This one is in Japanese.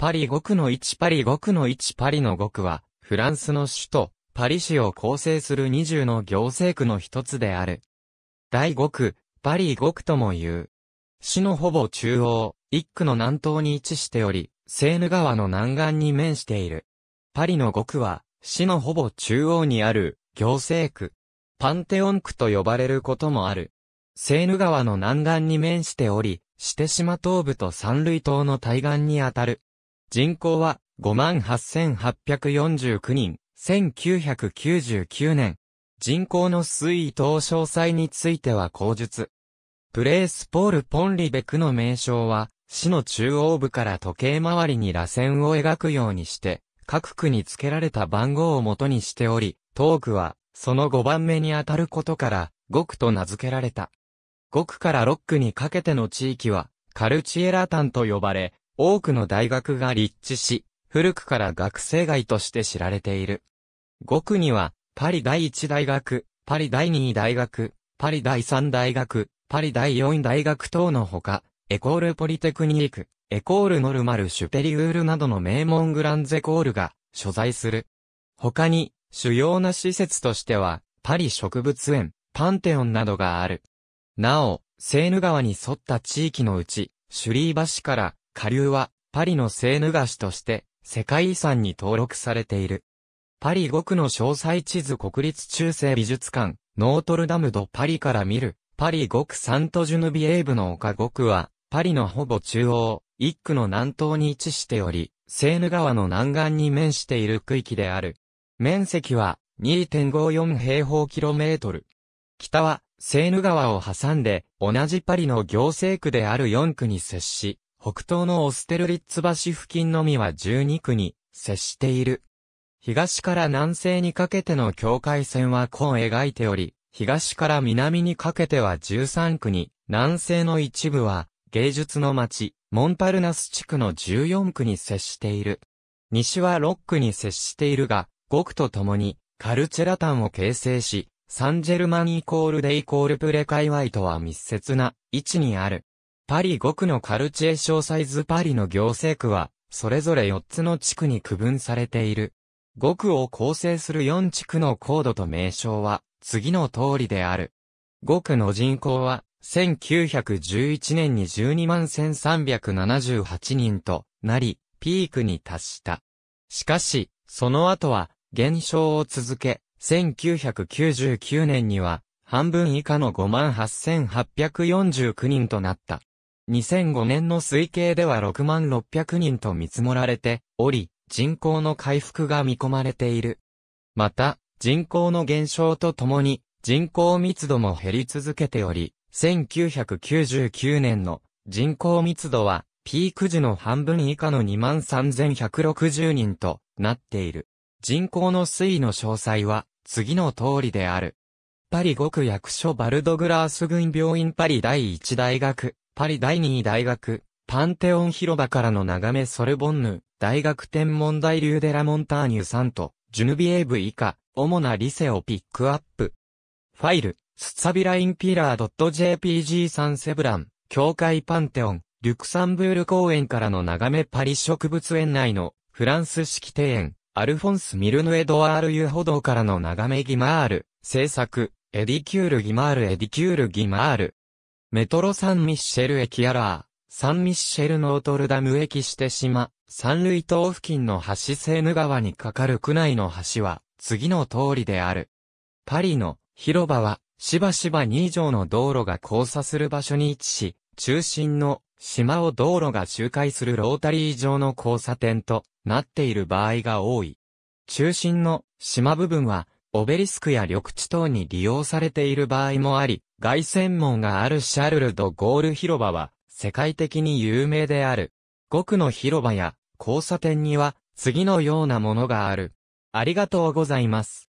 パリ5区の1パリ5区の1パリの5区は、フランスの首都、パリ市を構成する20の行政区の一つである。第5区、パリ5区とも言う。市のほぼ中央、1区の南東に位置しており、セーヌ川の南岸に面している。パリの5区は、市のほぼ中央にある、行政区。パンテオン区と呼ばれることもある。セーヌ川の南岸に面しており、シテ島東部と三類島の対岸にあたる。人口は58,849人、1999年。人口の推移等詳細については口述。プレースポール・ポンリベクの名称は、市の中央部から時計回りに螺旋を描くようにして、各区に付けられた番号を元にしており、ークは、その5番目に当たることから、5区と名付けられた。5区から6区にかけての地域は、カルチエラタンと呼ばれ、多くの大学が立地し、古くから学生街として知られている。5区には、パリ第1大学、パリ第2大学、パリ第3大学、パリ第4大学等のほか、エコールポリテクニーク、エコールノルマルシュペリウールなどの名門グランゼコールが所在する。他に、主要な施設としては、パリ植物園、パンテオンなどがある。なお、セーヌ川に沿った地域のうち、シュリー橋から下流は、パリのセーヌ川市として、世界遺産に登録されている。パリ5区の詳細地図国立中世美術館、ノートルダムドパリから見る、パリ5区サントジュヌビエーブの丘5区は、パリのほぼ中央、1区の南東に位置しており、セーヌ川の南岸に面している区域である。面積は2.54平方キロメートル。北はセーヌ川を挟んで同じパリの行政区である4区に接し、北東のオステルリッツ橋付近のみは12区に接している。東から南西にかけての境界線はこう描いており、東から南にかけては13区に、南西の一部は芸術の街、モンパルナス地区の14区に接している。西は6区に接しているが、5区と共にカルチェラタンを形成し、サンジェルマンイコールデイコールプレ界隈とは密接な位置にある。パリ5区のカルチェ小サイズパリの行政区は、それぞれ4つの地区に区分されている。5区を構成する4地区の高度と名称は、次の通りである。5区の人口は、1911年に12万1378人となり、ピークに達した。しかし、その後は、減少を続け、1999年には、半分以下の58,849人となった。2005年の推計では6万600人と見積もられており、人口の回復が見込まれている。また、人口の減少とともに、人口密度も減り続けており、1999年の人口密度は、ピーク時の半分以下の23,160人となっている。人口の推移の詳細は、次の通りである。パリ極役所バルドグラース軍病院パリ第一大学パリ第二大学、パンテオン広場からの眺めソルボンヌ、大学天文台リューデラモンターニュンと、ジュヌビエーブ以下、主なリセをピックアップ。ファイル、スツァビラインピラー .jpg サンセブラン、教会パンテオン、リュクサンブール公園からの眺めパリ植物園内の、フランス式庭園、アルフォンス・ミルヌ・エドワール・ユホドからの眺めギマール、制作、エディキュール・ギマール・エディキュール・ギマール、メトロサンミッシェル駅やら、サンミッシェルノートルダム駅して島、三類島付近の橋セーヌ川に架かる区内の橋は、次の通りである。パリの広場は、しばしば2上の道路が交差する場所に位置し、中心の島を道路が周回するロータリー上の交差点となっている場合が多い。中心の島部分は、オベリスクや緑地等に利用されている場合もあり、凱旋門があるシャルル・ド・ゴール広場は、世界的に有名である。5区の広場や交差点には、次のようなものがある。ありがとうございます。